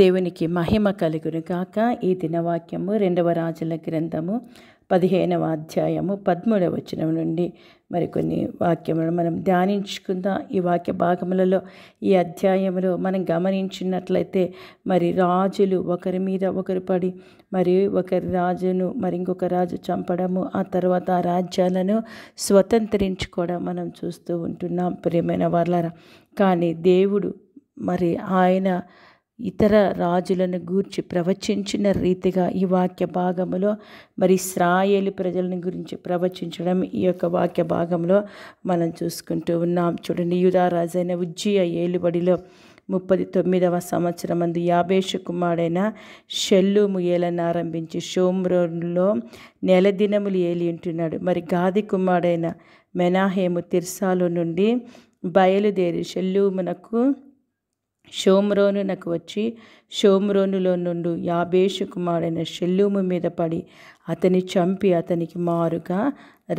దేవునికి మహిమ కలుగును కాక ఈ దినవాక్యము రెండవ రాజుల గ్రంథము పదిహేనవ అధ్యాయము పద్మూడవ వచనం నుండి మరికొన్ని వాక్యములను మనం ధ్యానించుకుందాం ఈ వాక్య భాగములలో ఈ అధ్యాయంలో మనం గమనించినట్లయితే మరి రాజులు ఒకరి మీద ఒకరు పడి మరి ఒకరి రాజును మరి ఇంకొక రాజు చంపడము ఆ తర్వాత ఆ రాజ్యాలను స్వతంత్రించుకోవడం మనం చూస్తూ ఉంటున్నాం ప్రియమైన వాళ్ళ కానీ దేవుడు మరి ఆయన ఇతర రాజులను గూర్చి ప్రవచించిన రీతిగా ఈ వాక్య భాగంలో మరి ఇస్రాయేలి ప్రజలను గురించి ప్రవచించడం ఈ యొక్క వాక్య భాగంలో మనం చూసుకుంటూ ఉన్నాం చూడండి యుధారాజైన ఉజ్జియ ఏలుబడిలో ముప్పై తొమ్మిదవ సంవత్సరం అందు యాభేషు కుమారుడైన షెల్లు ముయేలను ఆరంభించి షోమ్రోన్లో నెల దినములు ఏలి ఉంటున్నాడు మరి గాది కుమారుడైన మెనాహేము తిర్సాలో నుండి బయలుదేరి షెల్లుమునకు షోమ్రోనునకు వచ్చి షోమ్రోనులో నుండి యాబేషు కుమారుడైన షెల్లూము మీద పడి అతని చంపి అతనికి మారుగా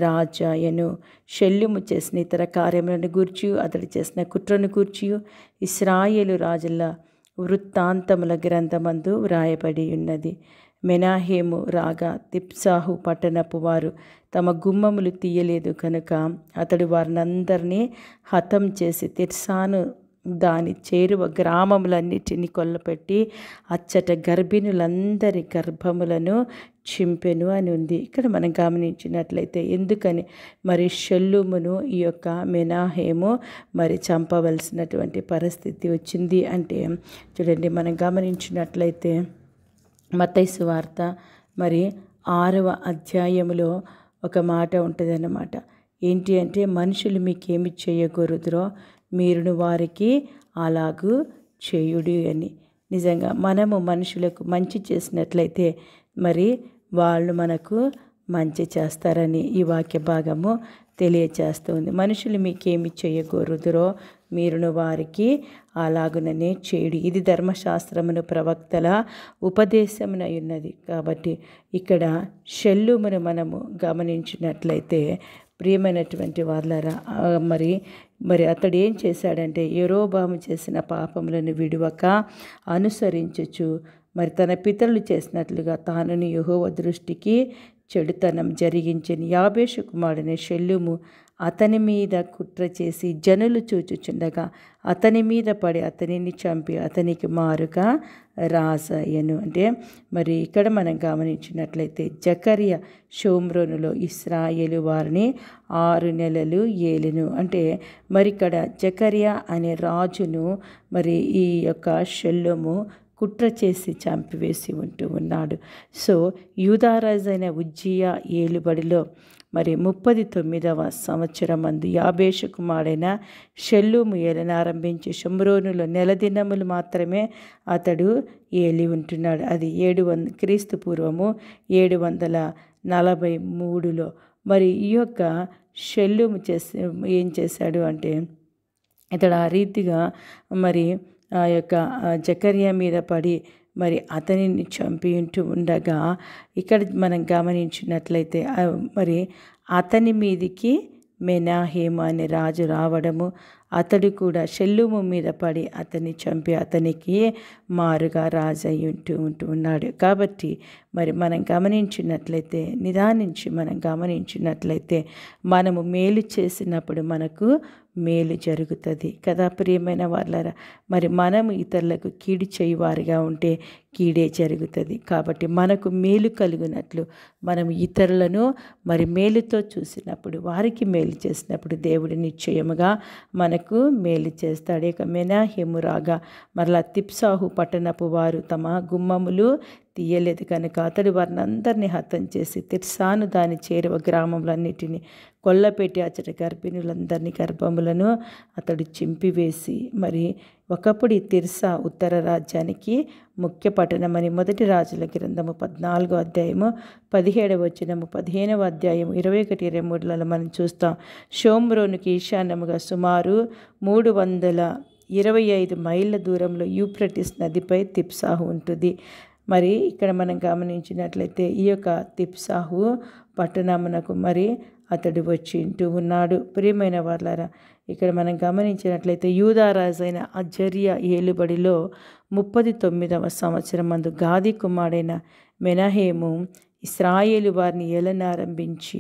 రాజాయను షెల్లుము చేసిన ఇతర కార్యములను గూర్చి అతడు చేసిన కుట్రను గూర్చి ఇస్రాయేలు రాజుల వృత్తాంతముల గ్రంథమందు వ్రాయబడి ఉన్నది మెనాహేము రాగా తిప్సాహు పట్టణపు వారు తమ గుమ్మములు తీయలేదు కనుక అతడు వారినందరినీ హతం చేసి తిర్సాను దాని చేరువ గ్రామములన్నిటిని కొల్లపెట్టి అచ్చట గర్భిణులందరి గర్భములను చింపెను అని ఉంది ఇక్కడ మనం గమనించినట్లయితే ఎందుకని మరి షెల్లుమును ఈ యొక్క మినాహేము మరి చంపవలసినటువంటి పరిస్థితి వచ్చింది అంటే చూడండి మనం గమనించినట్లయితే మతైసు వార్త మరి ఆరవ అధ్యాయములో ఒక మాట ఉంటుందన్నమాట ఏంటి అంటే మనుషులు మీకేమి చేయకూడదురో మీరును వారికి అలాగూ చేయుడి అని నిజంగా మనము మనుషులకు మంచి చేసినట్లయితే మరి వాళ్ళు మనకు మంచి చేస్తారని ఈ వాక్య భాగము తెలియచేస్తుంది మనుషులు మీకేమి చేయకూరుదురో మీరును వారికి అలాగుననే చేయుడి ఇది ధర్మశాస్త్రమును ప్రవక్తల ఉపదేశమునై ఉన్నది కాబట్టి ఇక్కడ షెల్లుమును మనము గమనించినట్లయితే ప్రియమైనటువంటి వాళ్ళరా మరి మరి అతడు ఏం చేశాడంటే ఎరోబాము చేసిన పాపములను విడివక అనుసరించచ్చు మరి తన పితరులు చేసినట్లుగా తానుని యహోవ దృష్టికి చెడుతనం జరిగించిన యాబేషు కుమారుని షెల్లుము అతని మీద కుట్ర చేసి జనులు చూచుచుండగా అతని మీద పడి అతనిని చంపి అతనికి మారుగా రాసాయను అంటే మరి ఇక్కడ మనం గమనించినట్లయితే జకర్య షోమ్రోనులో ఇస్రాయేలు వారిని ఆరు నెలలు ఏలును అంటే మరి ఇక్కడ జకర్య అనే రాజును మరి ఈ యొక్క షెల్లోము కుట్ర చేసి చంపివేసి ఉంటూ ఉన్నాడు సో యూదారాజైన ఉజ్జియా ఏలుబడిలో మరి ముప్పది తొమ్మిదవ సంవత్సరం అందు యాభేషు కుమారుడైన షెల్లుము ఏలను ఆరంభించి షమ్రోనులో నెలదినములు మాత్రమే అతడు ఏలి ఉంటున్నాడు అది ఏడు వంద క్రీస్తు పూర్వము ఏడు వందల నలభై మూడులో మరి ఈ యొక్క షెల్లుము చేసే ఏం చేశాడు అంటే ఇతడు ఆ రీతిగా మరి ఆ యొక్క జకర్య మీద పడి మరి అతనిని చంపి ఉంటూ ఉండగా ఇక్కడ మనం గమనించినట్లయితే మరి అతని మీదికి హేమ అనే రాజు రావడము అతడు కూడా షెల్లుము మీద పడి అతన్ని చంపి అతనికి మారుగా రాజయ్యి ఉంటూ ఉంటూ ఉన్నాడు కాబట్టి మరి మనం గమనించినట్లయితే నిదానించి మనం గమనించినట్లయితే మనము మేలు చేసినప్పుడు మనకు మేలు జరుగుతుంది కదా ప్రియమైన వాళ్ళరా మరి మనం ఇతరులకు కీడి చేయువారిగా ఉంటే కీడే జరుగుతుంది కాబట్టి మనకు మేలు కలిగినట్లు మనం ఇతరులను మరి మేలుతో చూసినప్పుడు వారికి మేలు చేసినప్పుడు దేవుడు నిశ్చయముగా మనకు మేలు చేస్తాడు ఇక మెనాహెమురాగా మరలా తిప్సాహు పట్టణపు వారు తమ గుమ్మములు తీయలేదు కనుక అతడు వారిని అందరినీ హతం చేసి తిర్సాను దాని చేరువ గ్రామములన్నిటినీ కొల్లపెట్టి అతడి గర్భిణులందరినీ గర్భములను అతడు చింపివేసి మరి ఒకప్పుడు ఈ తిర్సా ఉత్తర రాజ్యానికి ముఖ్య పట్టణమని మొదటి రాజుల గ్రంథము పద్నాలుగో అధ్యాయము పదిహేడవ వచ్చినము పదిహేనవ అధ్యాయం ఇరవై ఒకటి ఇరవై మూడులలో మనం చూస్తాం షోమ్రోనుకి ఈశాన్యముగా సుమారు మూడు వందల ఇరవై ఐదు మైళ్ళ దూరంలో యూప్రటిస్ నదిపై తిప్సాహు ఉంటుంది మరి ఇక్కడ మనం గమనించినట్లయితే ఈ యొక్క తిప్సాహు పట్టణమునకు మరి అతడు వచ్చి ఇంటూ ఉన్నాడు ప్రియమైన వాళ్ళారా ఇక్కడ మనం గమనించినట్లయితే యూదారాజు అయిన అజర్య ఏలుబడిలో ముప్పది తొమ్మిదవ సంవత్సరం మందు గాది కుమారుడైన మెనహేము ఇస్రాయేలు వారిని ఏలనారంభించి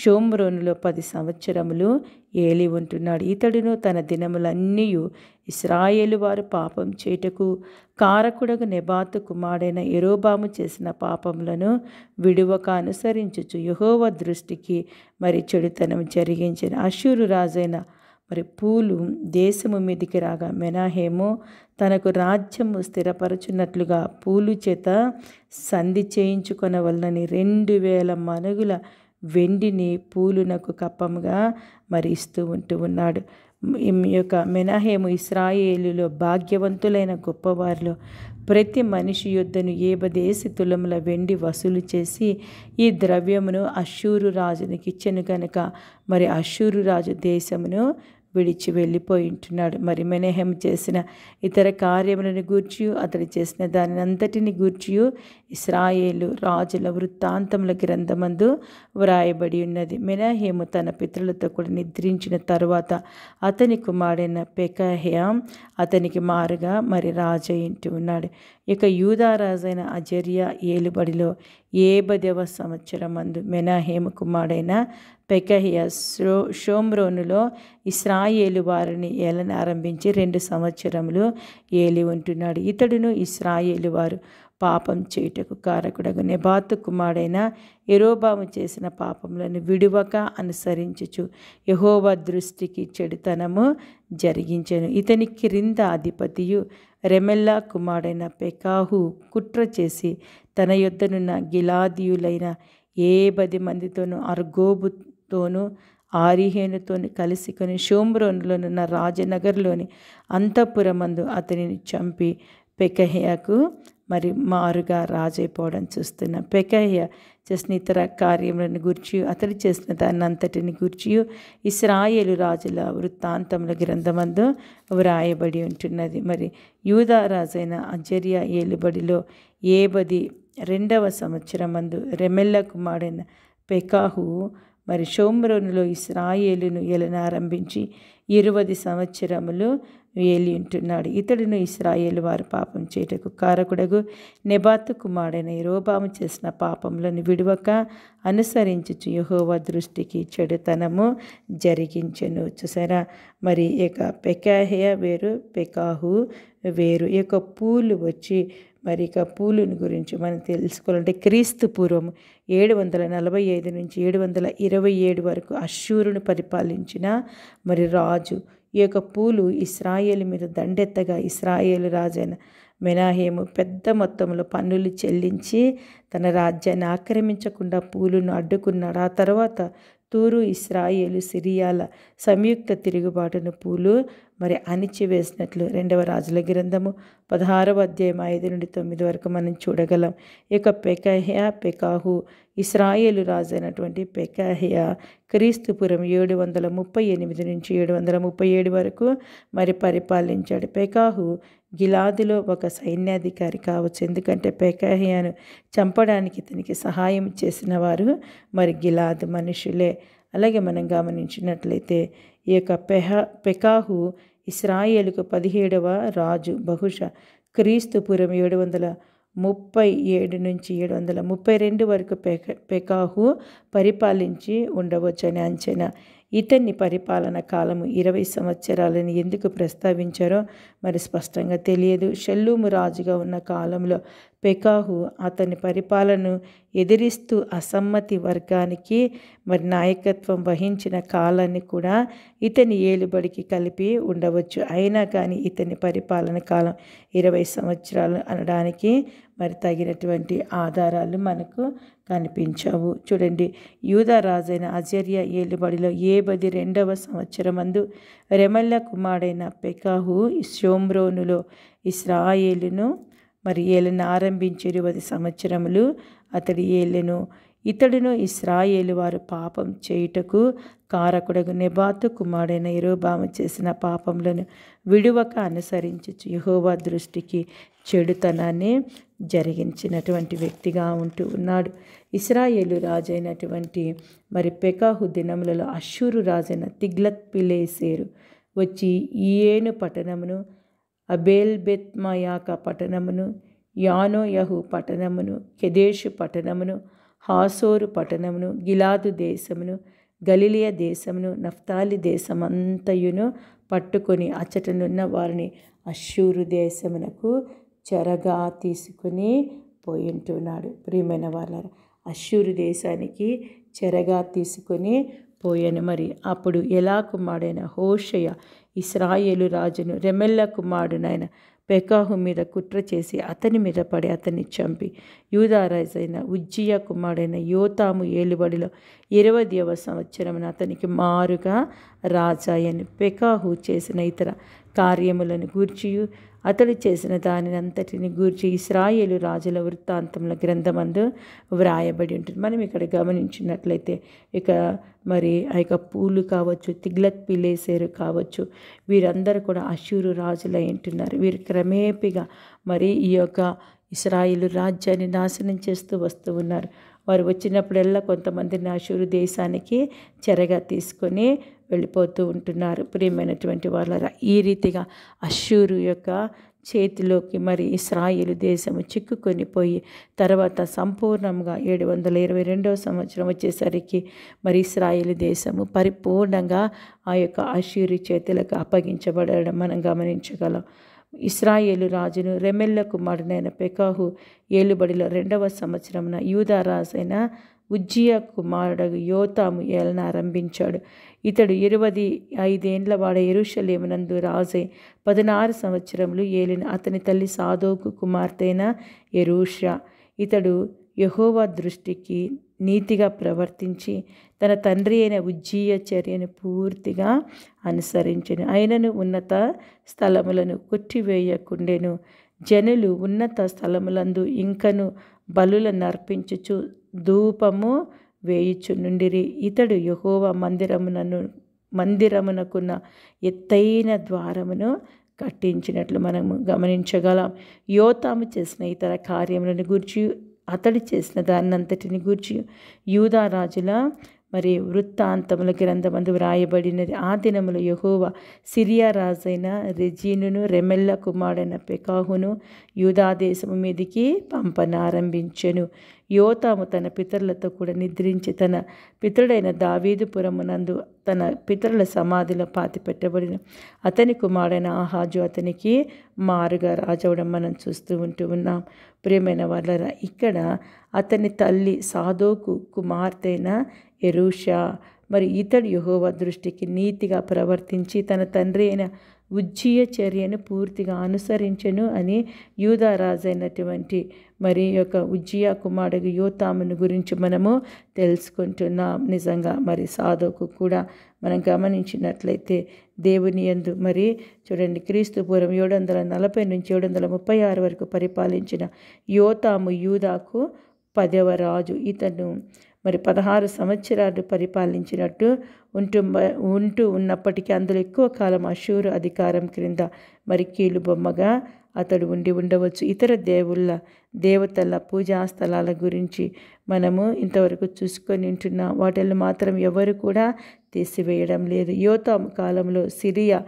షోమ్రోనులో పది సంవత్సరములు ఏలి ఉంటున్నాడు ఇతడును తన దినములన్నీ ఇస్రాయేలు వారు పాపం చేటకు కారకుడకు నెబాతు కుమారుడైన ఎరోబాము చేసిన పాపములను విడువక అనుసరించుచు యహోవ దృష్టికి మరి చెడుతనం జరిగించిన అశూరు రాజైన మరి పూలు దేశము మీదికి రాగా మెనాహేమో తనకు రాజ్యము స్థిరపరచున్నట్లుగా పూలు చేత సంధి చేయించుకొనవలనని రెండు వేల మనుగుల వెండిని పూలునకు కప్పముగా మరి ఇస్తూ ఉంటూ ఉన్నాడు ఈ యొక్క మెనాహేము ఇస్రాయేలులో భాగ్యవంతులైన గొప్పవారిలో ప్రతి మనిషి యుద్ధను ఏబదేసి తులముల వెండి వసూలు చేసి ఈ ద్రవ్యమును అశూరు రాజునికి ఇచ్చను కనుక మరి అశూరు రాజు దేశమును విడిచి వెళ్ళిపోయింటున్నాడు మరి మెనేహం చేసిన ఇతర కార్యములను గూర్చి అతడు చేసిన దాని అంతటిని గూర్చి ఇస్రాయేలు రాజుల వృత్తాంతముల గ్రంథమందు వ్రాయబడి ఉన్నది మెనహేము తన పితృలతో కూడా నిద్రించిన తరువాత అతని కుమారుడైన పెకహ్యాం అతనికి మారుగా మరి ఇంటి ఉన్నాడు ఇక యూదారాజైన అజర్య ఏలుబడిలో ఏబదవ సంవత్సరమందు మెనాహేమ కుమారుడైన పెకహియా శ్రో షోమ్రోనులో ఇస్రాయేలు వారిని ఏలని ఆరంభించి రెండు సంవత్సరములు ఏలి ఉంటున్నాడు ఇతడును ఇస్రాయేలు వారు పాపం చేయుటకు కారకుడగు నెబాతు కుమారుడైన ఎరోబాము చేసిన పాపములను విడువక అనుసరించుచు యహోవ దృష్టికి చెడుతనము జరిగించను ఇతని క్రింద అధిపతియు రెమెల్లా కుమారుడైన పెకాహు కుట్ర చేసి తన యొద్దనున్న గిలాదీయులైన ఏ పది మందితోనూ అర్గోబుతోనూ ఆరిహేనుతోను కలిసి కొని షోమ్రోన్లోనున్న రాజనగర్లోని అంతఃపురమందు అతనిని చంపి పెకహయాకు మరి మారుగా రాజైపోవడం చూస్తున్నాం పెకహయ్య చేసిన ఇతర కార్యములను గురించి అతడు చేసిన దాన్ని అంతటిని ఇస్రాయేలు రాజుల వృత్తాంతముల గ్రంథమందు వ్రాయబడి ఉంటున్నది మరి యూదా రాజైన అజర్య ఏలుబడిలో ఏబది రెండవ సంవత్సరం అందు రెమెల్ల కుమారుడైన పెకాహు మరి షోమ్రోనులో ఇస్రాయేలును ఎలనారంభించి ఇరవై సంవత్సరములు వేలి ఉంటున్నాడు ఇతడును ఇస్రాయేలు వారు పాపం చేయటకు కారకుడగు నెబాతు కుమారుడైన రోబాము చేసిన పాపంలోని విడువక అనుసరించుచు యహోవ దృష్టికి చెడుతనము జరిగించను చూసారా మరి ఇక పెకాహే వేరు పెకాహు వేరు ఈ యొక్క పూలు వచ్చి మరి ఇక పూలుని గురించి మనం తెలుసుకోవాలంటే క్రీస్తు పూర్వం ఏడు వందల నలభై ఐదు నుంచి ఏడు వందల ఇరవై ఏడు వరకు అశ్షూరును పరిపాలించిన మరి రాజు ఈ యొక్క పూలు ఇస్రాయేల్ మీద దండెత్తగా ఇస్రాయేల్ రాజైన మెనాహేము పెద్ద మొత్తంలో పన్నులు చెల్లించి తన రాజ్యాన్ని ఆక్రమించకుండా పూలును అడ్డుకున్నాడు ఆ తర్వాత తూరు ఇస్రాయేలు సిరియాల సంయుక్త తిరుగుబాటును పూలు మరి అణిచివేసినట్లు రెండవ రాజుల గ్రంథము పదహారవ అధ్యాయం ఐదు నుండి తొమ్మిది వరకు మనం చూడగలం ఇక పెకహ్యా పెకాహు ఇస్రాయేలు రాజు అయినటువంటి పెకాహ్యా క్రీస్తుపురం ఏడు వందల ముప్పై ఎనిమిది నుంచి ఏడు వందల ముప్పై ఏడు వరకు మరి పరిపాలించాడు పెకాహు గిలాదిలో ఒక సైన్యాధికారి కావచ్చు ఎందుకంటే పెకాహియాను చంపడానికి ఇతనికి సహాయం చేసిన వారు మరి గిలాద్ మనుషులే అలాగే మనం గమనించినట్లయితే ఈ యొక్క పెహ పెకాహు ఇస్రాయేలుకు పదిహేడవ రాజు బహుశా పూర్వం ఏడు వందల ముప్పై ఏడు నుంచి ఏడు వందల ముప్పై రెండు వరకు పెకాహు పరిపాలించి ఉండవచ్చని అంచనా ఇతన్ని పరిపాలన కాలము ఇరవై సంవత్సరాలని ఎందుకు ప్రస్తావించారో మరి స్పష్టంగా తెలియదు షల్లూము రాజుగా ఉన్న కాలంలో పెకాహు అతని పరిపాలనను ఎదిరిస్తూ అసమ్మతి వర్గానికి మరి నాయకత్వం వహించిన కాలాన్ని కూడా ఇతని ఏలుబడికి కలిపి ఉండవచ్చు అయినా కానీ ఇతని పరిపాలన కాలం ఇరవై సంవత్సరాలు అనడానికి మరి తగినటువంటి ఆధారాలు మనకు కనిపించావు చూడండి యూదరాజైన అజర్య ఏలుబడిలో ఏబది రెండవ సంవత్సరమందు రెమల్ల కుమారుడైన పెకాహు షోమ్రోనులో ఇస్రాయేలును మరి ఏలను ఆరంభించి ఇరవై సంవత్సరములు అతడి ఏళ్ళను ఇతడును ఇస్రాయేలు వారు పాపం చేయుటకు కారకుడగు నిబాతు కుమారుడైన ఇరోబామ చేసిన పాపములను విడువక అనుసరించి యహోవా దృష్టికి చెడుతనాన్ని జరిగించినటువంటి వ్యక్తిగా ఉంటూ ఉన్నాడు ఇస్రాయేలు రాజైనటువంటి మరి పెకాహు దినములలో అషూరు రాజైన తిగ్లత్ పిలేసేరు వచ్చి ఈయేను పట్టణమును అబేల్బెత్మయాక పట్టణమును యానోయహు పట్టణమును కెదేషు పట్టణమును హాసోరు పట్టణమును గిలాదు దేశమును గలిలియ దేశమును నఫ్తాలి దేశమంతయును పట్టుకొని అచ్చటనున్న వారిని అశ్షూరు దేశమునకు చెరగా తీసుకుని పోయింటున్నాడు ప్రియమైన వాళ్ళ అశ్షూరు దేశానికి చెరగా తీసుకొని పోయాను మరి అప్పుడు ఎలా కుమారుడైన హోషయ ఇస్రాయేలు రాజును రెమెల్ల కుమారుడునైన పెకాహు మీద కుట్ర చేసి అతని మీద పడి అతన్ని చంపి యూదారాజైన ఉజ్జియ కుమారుడైన యోతాము ఏలుబడిలో ఇరవదవ సంవత్సరమున అతనికి మారుగా రాజాయని పెకాహు చేసిన ఇతర కార్యములను గూర్చియు అతడు చేసిన దానిని అంతటిని గూర్చి ఇస్రాయేలు రాజుల వృత్తాంతముల గ్రంథమందు వ్రాయబడి ఉంటుంది మనం ఇక్కడ గమనించినట్లయితే ఇక మరి ఆ యొక్క పూలు కావచ్చు తిగ్లత్ పిలేసేరు కావచ్చు వీరందరూ కూడా అశూరు రాజులు ఏంటున్నారు వీరు క్రమేపిగా మరి ఈ యొక్క ఇస్రాయిలు రాజ్యాన్ని నాశనం చేస్తూ వస్తూ ఉన్నారు వారు వచ్చినప్పుడల్లా కొంతమందిని నాశూరు దేశానికి చెరగా తీసుకొని వెళ్ళిపోతూ ఉంటున్నారు ప్రియమైనటువంటి వాళ్ళ ఈ రీతిగా అశూరు యొక్క చేతిలోకి మరి ఇస్రాయిలు దేశము చిక్కుకొని పోయి తర్వాత సంపూర్ణంగా ఏడు వందల ఇరవై రెండవ సంవత్సరం వచ్చేసరికి మరి ఇస్రాయిలు దేశము పరిపూర్ణంగా ఆ యొక్క అషూరి చేతులకు అప్పగించబడడం మనం గమనించగలం ఇస్రాయేలు రాజును రెమెల్ల కుమారుడైన పెకాహు ఏలుబడిలో రెండవ సంవత్సరమున యూదా రాజైన ఉజ్జియ కుమారుడు యోతాము ఏలనారంభించాడు ఆరంభించాడు ఇతడు ఇరవై ఐదేండ్ల వాడ ఎరుషలేమునందు రాజై పదనారు సంవత్సరములు ఏలిన అతని తల్లి సాధోకు కుమార్తెన ఎరుష ఇతడు యహోవా దృష్టికి నీతిగా ప్రవర్తించి తన తండ్రి అయిన ఉజ్జీయ చర్యను పూర్తిగా అనుసరించను ఆయనను ఉన్నత స్థలములను కొట్టివేయకుండెను జనులు ఉన్నత స్థలములందు ఇంకను బలులను నర్పించుచు ధూపము నుండిరి ఇతడు యహోవ మందిరమునను మందిరమునకున్న ఎత్తైన ద్వారమును కట్టించినట్లు మనము గమనించగలం యోతాము చేసిన ఇతర కార్యములను గురించి అతడు చేసిన దాన్నంతటిని గూర్చి యూదారాజుల మరి వృత్తాంతముల గ్రంథమందు వ్రాయబడినది ఆ దినములు యహోవ సిరియా రాజైన రెజీనును రెమెల్ల కుమారుడైన పెకాహును యూదాదేశము మీదికి పంపనారంభించెను యోతాము తన పితరులతో కూడా నిద్రించి తన పితరుడైన దావీదుపురమునందు తన పితరుల సమాధిలో పాతిపెట్టబడిన అతని కుమారుడైన ఆహాజు అతనికి మారుగా రాజవడం మనం చూస్తూ ఉంటూ ఉన్నాం ప్రియమైన వాళ్ళరా ఇక్కడ అతని తల్లి సాధోకు కుమార్తెన ఎరూషా మరి ఇతడు యహోవ దృష్టికి నీతిగా ప్రవర్తించి తన తండ్రి అయిన ఉజ్జీయ చర్యను పూర్తిగా అనుసరించను అని యూదారాజైనటువంటి మరి యొక్క ఉజ్జీయ కుమారుడు యోతామును గురించి మనము తెలుసుకుంటున్నాం నిజంగా మరి సాధువుకు కూడా మనం గమనించినట్లయితే దేవుని ఎందు మరి చూడండి క్రీస్తు పూర్వం ఏడు వందల నలభై నుంచి ఏడు వందల ముప్పై ఆరు వరకు పరిపాలించిన యోతాము యూదాకు పదవ రాజు ఇతను మరి పదహారు సంవత్సరాలు పరిపాలించినట్టు ఉంటు ఉంటూ ఉన్నప్పటికీ అందులో ఎక్కువ కాలం అశూరు అధికారం క్రింద మరి కీలుబొమ్మగా అతడు ఉండి ఉండవచ్చు ఇతర దేవుళ్ళ దేవతల పూజా స్థలాల గురించి మనము ఇంతవరకు చూసుకొని ఉంటున్నాం వాటిని మాత్రం ఎవరు కూడా తీసివేయడం లేదు యువత కాలంలో సిరియా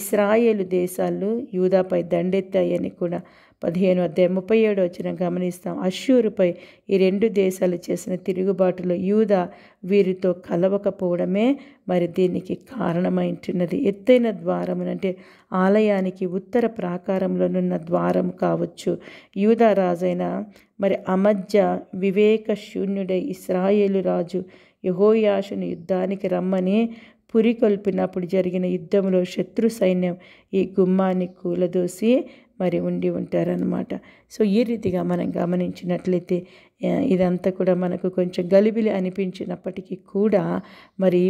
ఇస్రాయేలు దేశాలు యూదాపై దండెత్తాయని కూడా పదిహేను అధ్యాయం ముప్పై ఏడు వచ్చిన గమనిస్తాం అశ్యూరుపై ఈ రెండు దేశాలు చేసిన తిరుగుబాటులో యూద వీరితో కలవకపోవడమే మరి దీనికి కారణమైంటున్నది ఎత్తైన ద్వారమునంటే ఆలయానికి ఉత్తర ప్రాకారంలోనున్న ద్వారం కావచ్చు యూదా రాజైన మరి అమధ్య వివేక శూన్యుడై ఇస్రాయేలు రాజు యహోయాషుని యుద్ధానికి రమ్మని పురికొల్పినప్పుడు జరిగిన యుద్ధంలో శత్రు సైన్యం ఈ గుమ్మాన్ని కూలదోసి మరి ఉండి ఉంటారనమాట సో ఈ రీతిగా మనం గమనించినట్లయితే ఇదంతా కూడా మనకు కొంచెం గలిబిలి అనిపించినప్పటికీ కూడా మరి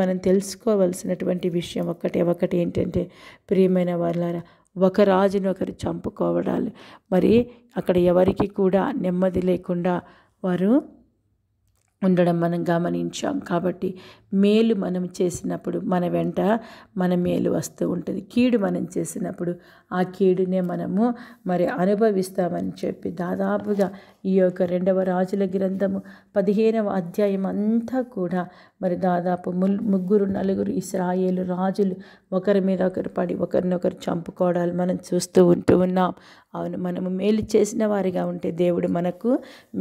మనం తెలుసుకోవలసినటువంటి విషయం ఒకటి ఒకటి ఏంటంటే ప్రియమైన వాళ్ళ ఒక రాజుని ఒకరు చంపుకోవడాలి మరి అక్కడ ఎవరికి కూడా నెమ్మది లేకుండా వారు ఉండడం మనం గమనించాం కాబట్టి మేలు మనం చేసినప్పుడు మన వెంట మన మేలు వస్తూ ఉంటుంది కీడు మనం చేసినప్పుడు ఆ కీడునే మనము మరి అనుభవిస్తామని చెప్పి దాదాపుగా ఈ యొక్క రెండవ రాజుల గ్రంథము పదిహేనవ అధ్యాయం అంతా కూడా మరి దాదాపు ముగ్గురు నలుగురు ఇస్రాయేలు రాజులు ఒకరి మీద ఒకరు పడి ఒకరినొకరు చంపుకోవడాలు మనం చూస్తూ ఉంటూ ఉన్నాం అవును మనము మేలు చేసిన వారిగా ఉంటే దేవుడు మనకు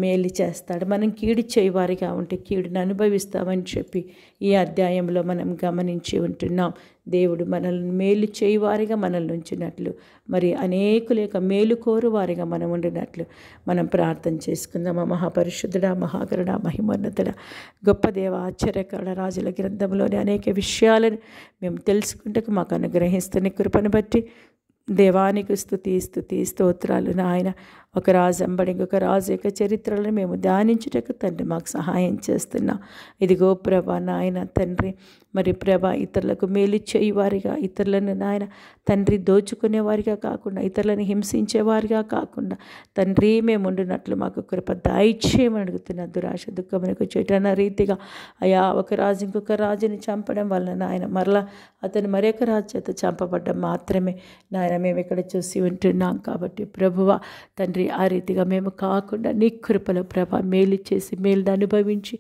మేలు చేస్తాడు మనం కీడు చేయవారిగా ఉంటే కీడును అనుభవిస్తామని చెప్పి ఈ అధ్యాయంలో మనం గమనించి ఉంటున్నాం దేవుడు మనల్ని మేలు చేయువారిగా మనల్ని ఉంచినట్లు మరి అనేకుల యొక్క మేలు కోరువారిగా మనం ఉండినట్లు మనం ప్రార్థన చేసుకుందామా మహాపరిశుద్ధుడ మహాగరుడ మహిమోన్నతుడ గొప్ప దేవ ఆశ్చర్యకరుడ రాజుల గ్రంథంలోని అనేక విషయాలను మేము తెలుసుకుంటకు మాకు అనుగ్రహిస్తున్న కృపను బట్టి దేవానికి స్థుతి స్థుతి స్తోత్రాలు నాయన ఒక రాజు అంబడి ఇంకొక రాజు యొక్క చరిత్రలను మేము ధ్యానించుటకు తండ్రి మాకు సహాయం చేస్తున్నాం ఇదిగో ప్రభ నాయన తండ్రి మరి ప్రభ ఇతరులకు మేలు చేయువారిగా ఇతరులను నాయన తండ్రి దోచుకునేవారిగా కాకుండా ఇతరులను హింసించేవారిగా కాకుండా తండ్రి మేము ఉండినట్లు మాకు కృప దాయిచ్చేయమని అడుగుతున్న దురాశ దుఃఖమునకు చెటన రీతిగా అయా ఒక రాజు ఇంకొక రాజుని చంపడం వలన నాయన మరలా అతను మరొక రాజు చేత చంపబడ్డం మాత్రమే నాయన ద్వారా మేము ఇక్కడ చూసి ఉంటున్నాం కాబట్టి ప్రభువ తండ్రి ఆ రీతిగా మేము కాకుండా నీ కృపల ప్రభ మేలు చేసి మేలును అనుభవించి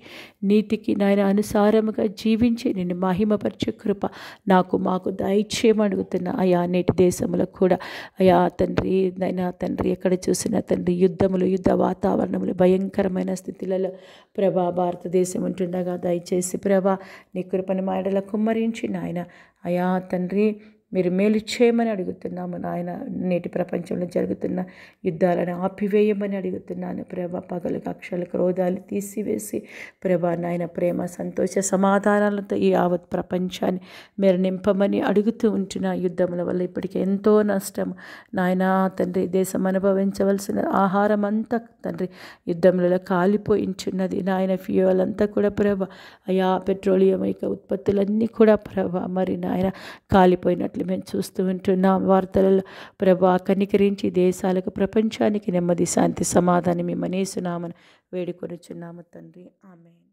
నీతికి నాయన అనుసారముగా జీవించి నేను మహిమపరిచే కృప నాకు మాకు దయచేయమడుగుతున్న అయా నేటి దేశంలో కూడా అయా తండ్రి నాయన తండ్రి ఎక్కడ చూసిన తండ్రి యుద్ధములు యుద్ధ వాతావరణములు భయంకరమైన స్థితిలో ప్రభా భారతదేశం ఉంటుండగా దయచేసి ప్రభా నీ కృపను మాడల కుమ్మరించి నాయన అయా తండ్రి మీరు మేలు చేయమని అడుగుతున్నాము నాయన నేటి ప్రపంచంలో జరుగుతున్న యుద్ధాలను ఆపివేయమని అడుగుతున్నాను ప్రభ పగలు కక్షలు క్రోధాలు తీసివేసి ప్రభ నాయన ప్రేమ సంతోష సమాధానాలతో ఈ యావత్ ప్రపంచాన్ని మీరు నింపమని అడుగుతూ ఉంటున్న యుద్ధముల వల్ల ఇప్పటికీ ఎంతో నష్టం నాయన తండ్రి దేశం అనుభవించవలసిన ఆహారం అంతా తండ్రి యుద్ధములలో కాలిపోయించున్నది నాయన ఫ్యూయల్ అంతా కూడా ప్రభ అయా పెట్రోలియం యొక్క ఉత్పత్తులన్నీ కూడా ప్రభ మరి నాయన కాలిపోయినట్టు ఉన్నట్లు మేము చూస్తూ ఉంటున్నాం వార్తలలో ప్రభా కనికరించి దేశాలకు ప్రపంచానికి నెమ్మది శాంతి సమాధానం మేము అనేసునామని వేడుకొనుచున్నాము తండ్రి ఆమె